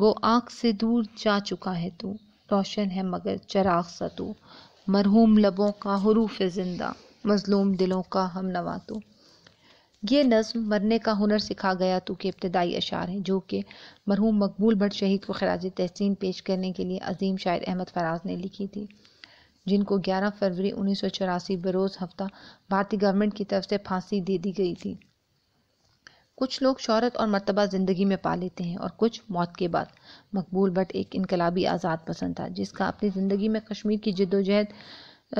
گو آنکھ سے دور جا چکا ہے تو روشن ہے مگر چراغ سا تو مرحوم لبوں کا حروف زندہ مظلوم دلوں کا ہم تو یہ نظم مرنے کا ہنر سکھا گیا تو کہ ابتدائی اشعار ہیں جو کہ مرحوم مقبول بھٹ شہید کو خراج تحسین پیش کرنے کے لیے عظیم شاعر احمد فراز نے لکھی تھی جن کو گیارہ فروری انیس سو چوراسی بروز ہفتہ بھارتی گورنمنٹ کی طرف سے پھانسی دے دی گئی تھی کچھ لوگ شہرت اور مرتبہ زندگی میں پا لیتے ہیں اور کچھ موت کے بعد مقبول بٹ ایک انقلابی آزاد پسند تھا جس کا اپنی زندگی میں کشمیر کی جد و جہد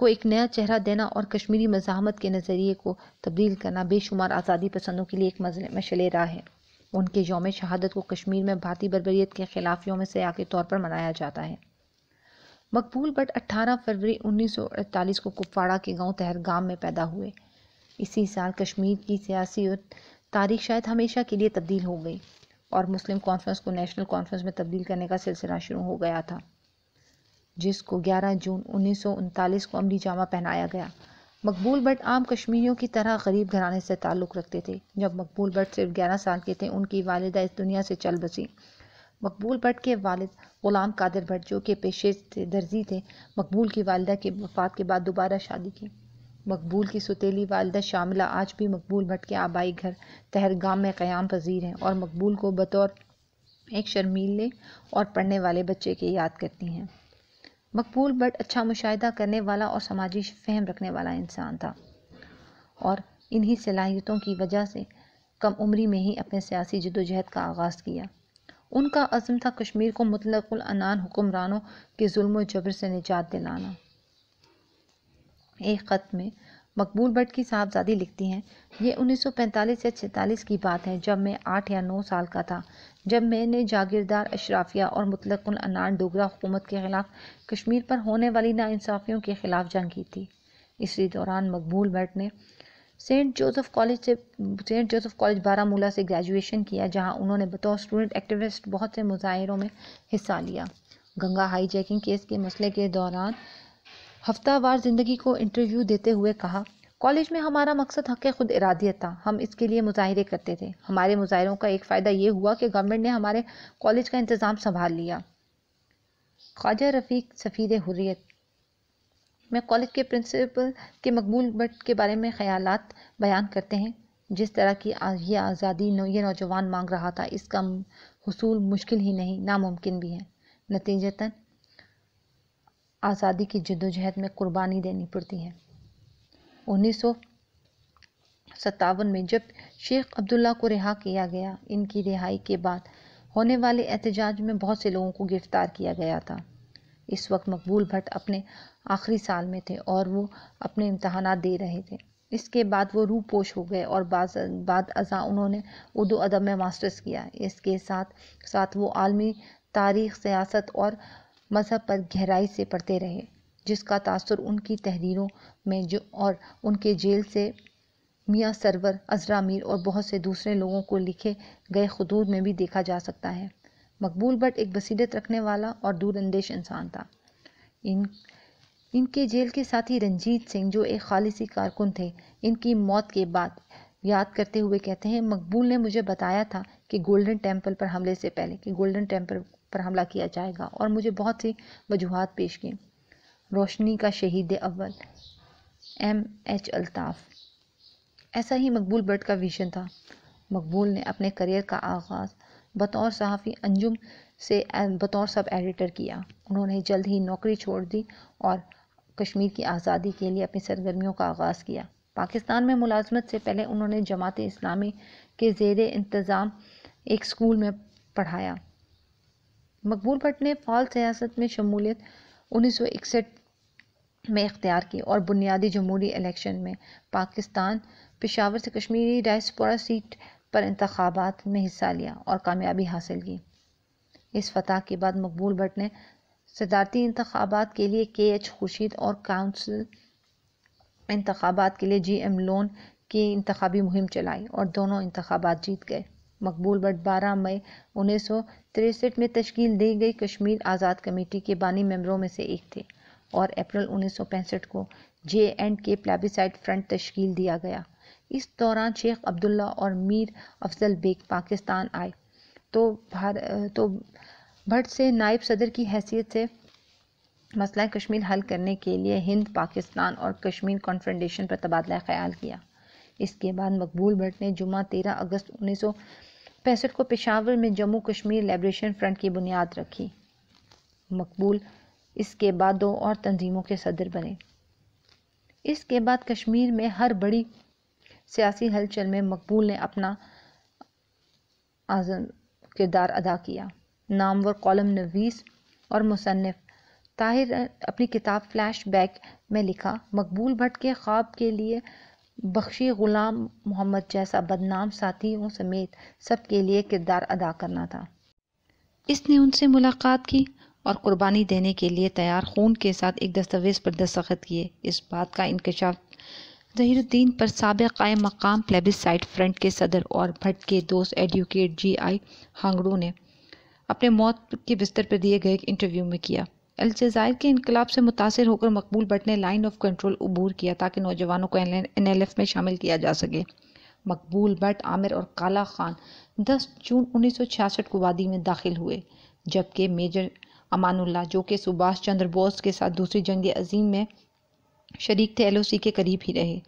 کو ایک نیا چہرہ دینا اور کشمیری مزاحمت کے نظریے کو تبدیل کرنا بے شمار آزادی پسندوں کے لیے ایک مشلے راہ ہے ان کے یوم شہادت کو کشمیر میں بھارتی بربریت کے خلاف یوم سیاح کے طور پر منایا جاتا ہے مقبول بٹ اٹھارہ فروری انیس سو اڑتالیس کو کپواڑہ کے گاؤں تہرگام میں پیدا ہوئے اسی سال کشمیر کی سیاسی اور تاریخ شاید ہمیشہ کے لیے تبدیل ہو گئی اور مسلم کانفرنس کو نیشنل کانفرنس میں تبدیل کرنے کا سلسلہ شروع ہو گیا تھا جس کو گیارہ جون انیس سو انتالیس کو عملی جامہ پہنایا گیا مقبول بٹ عام کشمیریوں کی طرح غریب گھرانے سے تعلق رکھتے تھے جب مقبول بٹ صرف گیارہ سال کے تھے ان کی والدہ اس دنیا سے چل بسی مقبول بٹ کے والد غلام قادر بٹ جو کہ پیشے درزی تھے مقبول کی والدہ کے وفات کے بعد دوبارہ شادی کی مقبول کی ستیلی والدہ شاملہ آج بھی مقبول بھٹ کے آبائی گھر تہرگام میں قیام پذیر ہیں اور مقبول کو بطور ایک شرمیلے اور پڑھنے والے بچے کی یاد کرتی ہیں مقبول بھٹ اچھا مشاہدہ کرنے والا اور سماجی فہم رکھنے والا انسان تھا اور انہی صلاحیتوں کی وجہ سے کم عمری میں ہی اپنے سیاسی جد و جہد کا آغاز کیا ان کا عزم تھا کشمیر کو مطلق العنان حکمرانوں کے ظلم و جبر سے نجات دلانا ایک خط میں مقبول بٹ کی صاحبزادی لکھتی ہیں یہ انیس سو پینتالیس یا چھتالیس کی بات ہے جب میں آٹھ یا نو سال کا تھا جب میں نے جاگیردار اشرافیہ اور مطلق النان ڈوگرا حکومت کے خلاف کشمیر پر ہونے والی ناانصافیوں کے خلاف جنگ کی تھی اسی دوران مقبول بٹ نے سینٹ جوزف کالج سے saint Joseph college Baramulla سے گریجویشن کیا جہاں انہوں نے بطور اسٹوڈنٹ ایکٹیوسٹ بہت سے مظاہروں میں حصہ لیا گنگا ہائی جیکنگ کیس کے مسئلے کے دوران ہفتہ وار زندگی کو انٹرویو دیتے ہوئے کہا کالج میں ہمارا مقصد حق خود ارادیت تھا ہم اس کے لیے مظاہرے کرتے تھے ہمارے مظاہروں کا ایک فائدہ یہ ہوا کہ گورنمنٹ نے ہمارے کالج کا انتظام سنبھال لیا خواجہ رفیق سفیر حریت میں کالج کے پرنسپل کے مقبول بٹ کے بارے میں خیالات بیان کرتے ہیں جس طرح کی یہ آزادی یہ نوجوان مانگ رہا تھا اس کا حصول مشکل ہی نہیں ناممکن بھی ہے نتیجتاً آزادی کی جدوجہد میں قربانی دینی پڑتی ہے انیس سو ستاون میں جب شیخ عبداللہ کو رہا کیا گیا ان کی رہائی کے بعد ہونے والے احتجاج میں بہت سے لوگوں کو گرفتار کیا گیا تھا اس وقت مقبول بھٹ اپنے آخری سال میں تھے اور وہ اپنے امتحانات دے رہے تھے اس کے بعد وہ روح پوش ہو گئے اور بعض بعد ازاں انہوں نے اردو ادب میں ماسٹرز کیا اس کے ساتھ ساتھ وہ عالمی تاریخ سیاست اور مذہب پر گہرائی سے پڑھتے رہے جس کا تاثر ان کی تحریروں میں جو اور ان کے جیل سے میاں سرور عذرا میر اور بہت سے دوسرے لوگوں کو لکھے گئے خطوط میں بھی دیکھا جا سکتا ہے مقبول بٹ ایک بصیرت رکھنے والا اور دور اندیش انسان تھا ان ان کے جیل کے ساتھی رنجیت سنگھ جو ایک خالصی کارکن تھے ان کی موت کے بعد یاد کرتے ہوئے کہتے ہیں مقبول نے مجھے بتایا تھا کہ گولڈن ٹیمپل پر حملے سے پہلے کہ گولڈن ٹیمپل پر حملہ کیا جائے گا اور مجھے بہت سی وجوہات پیش کی روشنی کا شہید اول ایم ایچ الطاف ایسا ہی مقبول برٹ کا ویژن تھا مقبول نے اپنے کریئر کا آغاز بطور صحافی انجم سے بطور سب ایڈیٹر کیا انہوں نے جلد ہی نوکری چھوڑ دی اور کشمیر کی آزادی کے لیے اپنی سرگرمیوں کا آغاز کیا پاکستان میں ملازمت سے پہلے انہوں نے جماعت اسلامی کے زیر انتظام ایک اسکول میں پڑھایا مقبول بٹ نے فال سیاست میں شمولیت انیس سو اکسٹھ میں اختیار کی اور بنیادی جمہوری الیکشن میں پاکستان پشاور سے کشمیری ڈائسپورا سیٹ پر انتخابات میں حصہ لیا اور کامیابی حاصل کی اس فتح کے بعد مقبول بٹ نے صدارتی انتخابات کے لیے کے ایچ خورشید اور کاؤنسل انتخابات کے لیے جی ایم لون کی انتخابی مہم چلائی اور دونوں انتخابات جیت گئے مقبول بٹ بارہ مئی انیس سو تریسٹھ میں تشکیل دی گئی کشمیر آزاد کمیٹی کے بانی ممبروں میں سے ایک تھے اور اپریل انیس سو پینسٹھ کو جے اینڈ کے پلیبیسائٹ فرنٹ تشکیل دیا گیا اس دوران شیخ عبداللہ اور میر افضل بیک پاکستان آئے تو بھٹ سے نائب صدر کی حیثیت سے مسئلہ کشمیر حل کرنے کے لیے ہند پاکستان اور کشمیر کانفرنڈیشن پر تبادلہ خیال کیا اس کے بعد مقبول بھٹ نے جمعہ تیرہ اگست انیس سو پینسٹھ کو پشاور میں جموں کشمیر لیبریشن فرنٹ کی بنیاد رکھی مقبول اس کے بعد دو اور تنظیموں کے صدر بنے اس کے بعد کشمیر میں ہر بڑی سیاسی ہلچل میں مقبول نے اپنا اعظم کردار ادا کیا نامور کالم نویس اور مصنف طاہر اپنی کتاب فلیش بیک میں لکھا مقبول بھٹ کے خواب کے لیے بخشی غلام محمد جیسا بدنام ساتھیوں سمیت سب کے لیے کردار ادا کرنا تھا اس نے ان سے ملاقات کی اور قربانی دینے کے لیے تیار خون کے ساتھ ایک دستاویز پر دستخط کیے اس بات کا انکشاف الدین پر سابق قائم مقام پلیبس سائٹ فرنٹ کے صدر اور بھٹ کے دوست ایڈیوکیٹ جی آئی ہانگڑو نے اپنے موت کے بستر پر دیے گئے ایک انٹرویو میں کیا الجزائر کے انقلاب سے متاثر ہو کر مقبول بٹ نے لائن آف کنٹرول عبور کیا تاکہ نوجوانوں کو این ایل ایف میں شامل کیا جا سکے مقبول بٹ عامر اور کالا خان دس جون انیس سو چھیاسٹھ کو وادی میں داخل ہوئے جبکہ میجر امان اللہ جو کہ سباس چندر بوس کے ساتھ دوسری جنگ عظیم میں شریک تھے ایل او سی کے قریب ہی رہے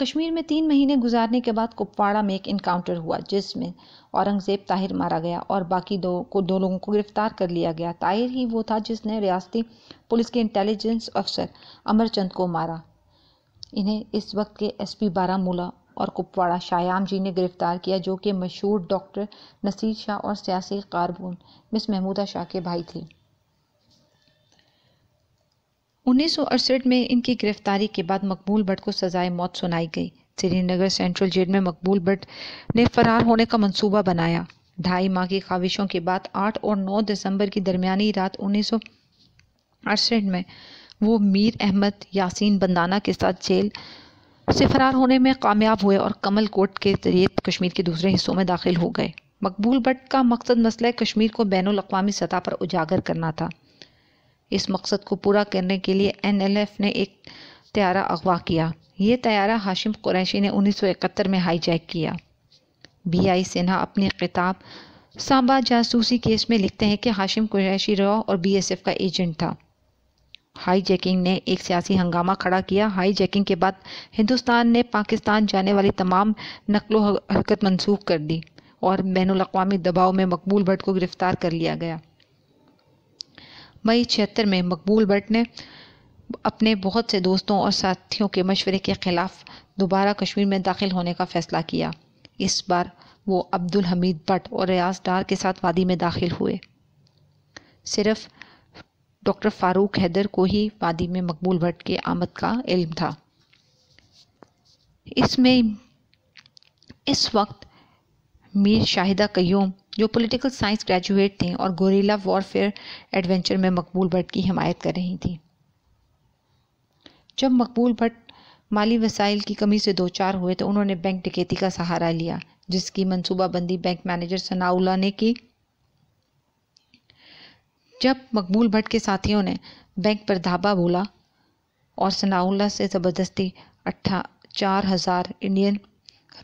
کشمیر میں تین مہینے گزارنے کے بعد کپواڑہ میں ایک انکاؤنٹر ہوا جس میں اورنگزیب طاہر مارا گیا اور باقی دو لوگوں کو گرفتار کر لیا گیا طاہر ہی وہ تھا جس نے ریاستی پولیس کے انٹیلیجنس افسر امر چند کو مارا انہیں اس وقت کے ایس پی بارہ مولا اور کپواڑہ شایام جی نے گرفتار کیا جو کہ مشہور ڈاکٹر نصیر شاہ اور سیاسی کاربون مس محمودہ شاہ کے بھائی تھے انیس سو اڑسٹھ میں ان کی گرفتاری کے بعد مقبول بٹ کو سزائے موت سنائی گئی سری نگر سینٹرل جیل میں مقبول بٹ نے فرار ہونے کا منصوبہ بنایا ڈھائی ماہ کی خواہشوں کے بعد آٹھ اور نو دسمبر کی درمیانی رات انیس سو اڑسٹھ میں وہ میر احمد یاسین بندانہ کے ساتھ جیل سے فرار ہونے میں کامیاب ہوئے اور کمل کوٹ کے ذریعے کشمیر کے دوسرے حصوں میں داخل ہو گئے مقبول بٹ کا مقصد مسئلہ کشمیر کو بین الاقوامی سطح پر اجاگر کرنا تھا اس مقصد کو پورا کرنے کے لیے این ایل ایف نے ایک طیارہ اغوا کیا یہ طیارہ ہاشم قریشی نے انیس سو اکہتر میں ہائی جیک کیا بی آئی سنہا اپنی کتاب سانبا جاسوسی کیس میں لکھتے ہیں کہ ہاشم قریشی رو اور بی ایس ایف کا ایجنٹ تھا ہائی جیکنگ نے ایک سیاسی ہنگامہ کھڑا کیا ہائی جیکنگ کے بعد ہندوستان نے پاکستان جانے والی تمام نقل و حرکت منسوخ کر دی اور بین الاقوامی دباؤ میں مقبول بھٹ کو گرفتار کر لیا گیا مئی چھتر میں مقبول بٹ نے اپنے بہت سے دوستوں اور ساتھیوں کے مشورے کے خلاف دوبارہ کشمیر میں داخل ہونے کا فیصلہ کیا اس بار وہ عبد الحمید بٹ اور ریاض ڈار کے ساتھ وادی میں داخل ہوئے صرف ڈاکٹر فاروق حیدر کو ہی وادی میں مقبول بٹ کے آمد کا علم تھا اس میں اس وقت میر شاہدہ قیوم جو پولیٹیکل سائنس گریجویٹ تھیں اور گوریلا وارفیئر ایڈوینچر میں مقبول بٹ کی حمایت کر رہی تھی جب مقبول بھٹ مالی وسائل کی کمی سے دوچار ہوئے تو انہوں نے بینک ٹکیتی کا سہارا لیا جس کی منصوبہ بندی بینک مینیجر نے کی جب مقبول بھٹ کے ساتھیوں نے بینک پر دھابا بولا اور اللہ سے زبردستی چار ہزار انڈین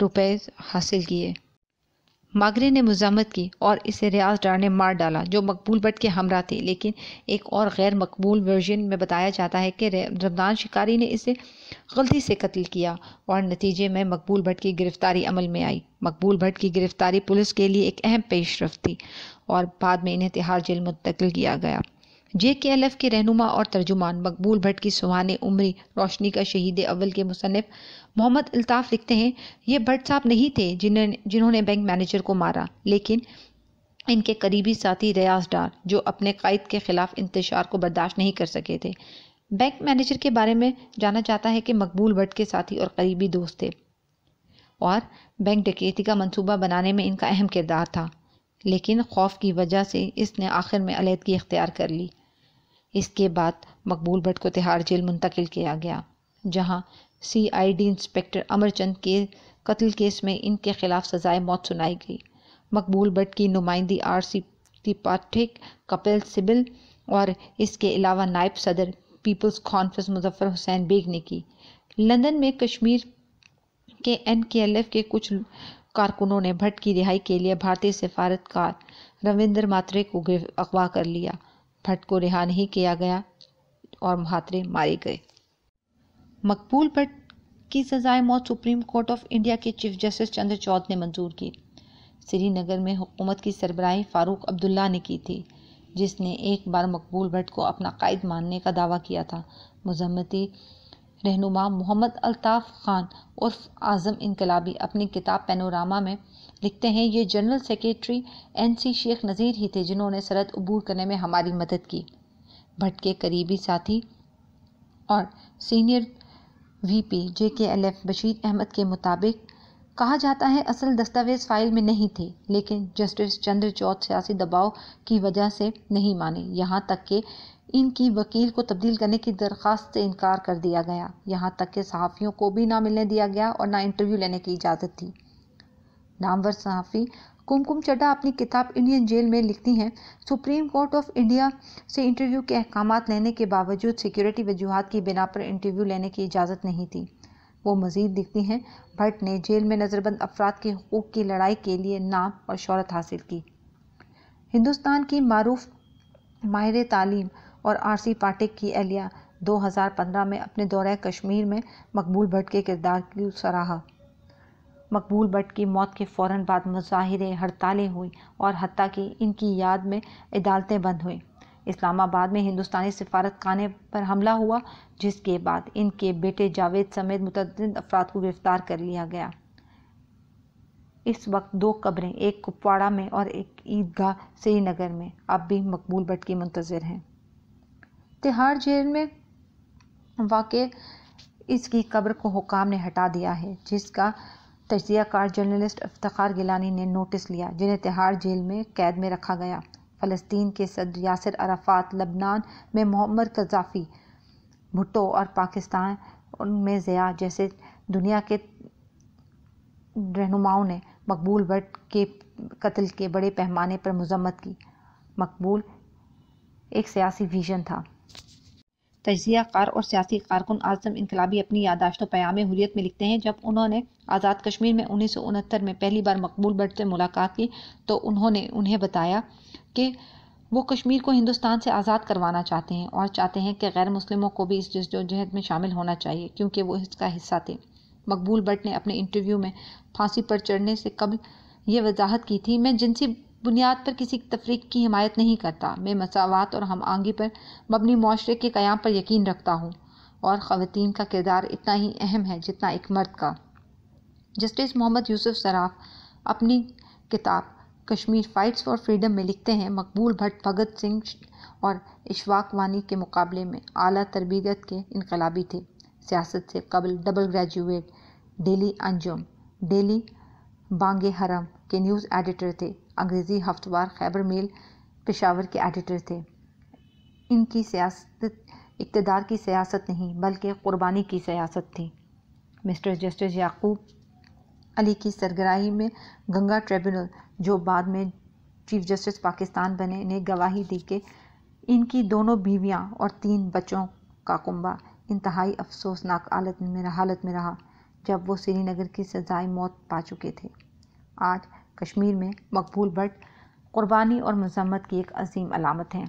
روپے حاصل کیے ماگرے نے مذمت کی اور اسے ریاض ڈار نے مار ڈالا جو مقبول بٹ کے ہمراہ تھے لیکن ایک اور غیر مقبول ورژن میں بتایا جاتا ہے کہ رمضان شکاری نے اسے غلطی سے قتل کیا اور نتیجے میں مقبول بٹ کی گرفتاری عمل میں آئی مقبول بھٹ کی گرفتاری پولیس کے لیے ایک اہم پیش رفت تھی اور بعد میں انہیں تہار جیل منتقل کیا گیا جے کے ایل ایف کے رہنما اور ترجمان مقبول بھٹ کی سوانے عمری روشنی کا شہید اول کے مصنف محمد الطاف لکھتے ہیں یہ بھٹ صاحب نہیں تھے جنہوں نے جنہوں نے بینک مینیجر کو مارا لیکن ان کے قریبی ساتھی ریاض ڈار جو اپنے قائد کے خلاف انتشار کو برداشت نہیں کر سکے تھے بینک مینیجر کے بارے میں جانا چاہتا ہے کہ مقبول بھٹ کے ساتھی اور قریبی دوست تھے اور بینک ڈکیتی کا منصوبہ بنانے میں ان کا اہم کردار تھا لیکن خوف کی وجہ سے اس نے آخر میں علیحدگی اختیار کر لی اس کے بعد مقبول بھٹ کو تہار جیل منتقل کیا گیا جہاں سی آئی ڈی انسپیکٹر امر چند کے قتل کیس میں ان کے خلاف سزائے موت سنائی گئی مقبول بٹ کی نمائندی آر سی پاٹھک کپل سبل اور اس کے علاوہ نائب صدر پیپلز کانفرنس مظفر حسین بیگ نے کی لندن میں کشمیر کے این کے ایل ایف کے کچھ کارکنوں نے بھٹ کی رہائی کے لیے بھارتی سفارتکار رویندر ماترے کو اغوا کر لیا بھٹ کو رہا نہیں کیا گیا اور مہاترے مارے گئے مقبول بٹ کی سزائے موت سپریم کورٹ آف انڈیا کے چیف جسٹس چندر چودھ نے منظور کی سری نگر میں حکومت کی سربراہی فاروق عبداللہ نے کی تھی جس نے ایک بار مقبول بٹ کو اپنا قائد ماننے کا دعویٰ کیا تھا مذمتی رہنما محمد الطاف خان عرف اعظم انقلابی اپنی کتاب پینوراما میں لکھتے ہیں یہ جنرل سیکریٹری این سی شیخ نظیر ہی تھے جنہوں نے سرحد عبور کرنے میں ہماری مدد کی بھٹ کے قریبی ساتھی اور سینئر وی پی جے کے ایل ایف بشیر احمد کے مطابق کہا جاتا ہے اصل دستاویز فائل میں نہیں تھے لیکن جسٹس چندر چوتھ سیاسی دباؤ کی وجہ سے نہیں مانے یہاں تک کہ ان کی وکیل کو تبدیل کرنے کی درخواست سے انکار کر دیا گیا یہاں تک کہ صحافیوں کو بھی نہ ملنے دیا گیا اور نہ انٹرویو لینے کی اجازت تھی نامور صحافی کمکم چڈا اپنی کتاب انڈین جیل میں لکھتی ہیں سپریم کورٹ آف انڈیا سے انٹرویو کے احکامات لینے کے باوجود سیکیورٹی وجوہات کی بنا پر انٹرویو لینے کی اجازت نہیں تھی وہ مزید لکھتی ہیں بھٹ نے جیل میں نظر بند افراد کے حقوق کی لڑائی کے لیے نام اور شہرت حاصل کی ہندوستان کی معروف ماہر تعلیم اور آر سی پاٹک کی اہلیہ دو ہزار پندرہ میں اپنے دورہ کشمیر میں مقبول بھٹ کے کردار کی سراہا مقبول بٹ کی موت کے فوراً بعد مظاہرے ہڑتالیں ہوئیں اور حتیٰ کہ ان کی یاد میں عدالتیں بند ہوئیں اسلام آباد میں ہندوستانی سفارت خانے پر حملہ ہوا جس کے کے بعد ان بیٹے جاوید افراد کو گرفتار کر لیا گیا اس وقت دو قبریں ایک کپواڑہ میں اور ایک عیدگاہ سری نگر میں اب بھی مقبول بٹ کی منتظر ہیں تہاڑ جیل میں واقع اس کی قبر کو حکام نے ہٹا دیا ہے جس کا تجزیہ کار جرنلسٹ افتخار گیلانی نے نوٹس لیا جنہیں تہاڑ جیل میں قید میں رکھا گیا فلسطین کے صدر یاسر عرفات لبنان میں محمد قذافی بھٹو اور پاکستان ان میں ضیاء جیسے دنیا کے رہنماؤں نے مقبول بٹ کے قتل کے بڑے پیمانے پر مذمت کی مقبول ایک سیاسی ویژن تھا تجزیہ کار اور سیاسی کارکن اعظم انقلابی اپنی یاداشت و پیام حریت میں لکھتے ہیں جب انہوں نے آزاد کشمیر میں انیس سو انہتر میں پہلی بار مقبول بٹ سے ملاقات کی تو انہوں نے انہیں بتایا کہ وہ کشمیر کو ہندوستان سے آزاد کروانا چاہتے ہیں اور چاہتے ہیں کہ غیر مسلموں کو بھی اس جس جو جہد میں شامل ہونا چاہیے کیونکہ وہ اس کا حصہ تھے مقبول بٹ نے اپنے انٹرویو میں پھانسی پر چڑھنے سے قبل یہ وضاحت کی تھی میں جنسی بنیاد پر کسی تفریق کی حمایت نہیں کرتا میں مساوات اور ہم آہنگی پر مبنی معاشرے کے قیام پر یقین رکھتا ہوں اور خواتین کا کردار اتنا ہی اہم ہے جتنا ایک مرد کا جسٹس محمد یوسف سراف اپنی کتاب کشمیر فائٹس فار فریڈم میں لکھتے ہیں مقبول بھٹ بھگت سنگھ اور اشواق وانی کے مقابلے میں اعلیٰ تربیت کے انقلابی تھے سیاست سے قبل double graduate daily Anjum daily Bang Haram کے نیوز ایڈیٹر تھے انگریزی ہفتہ وار خیبر میل پشاور کے ایڈیٹر تھے ان کی سیاست اقتدار کی سیاست نہیں بلکہ قربانی کی سیاست تھی مسٹر جسٹس یعقوب علی کی سرگراہی میں گنگا ٹریبیونل جو بعد میں چیف جسٹس پاکستان بنے نے گواہی دی کہ ان کی دونوں بیویاں اور تین بچوں کا کنبہ انتہائی افسوسناک حالت میں رہا جب وہ سری نگر کی سزائے موت پا چکے تھے آج کشمیر میں مقبول بٹ قربانی اور مذمت کی ایک عظیم علامت ہیں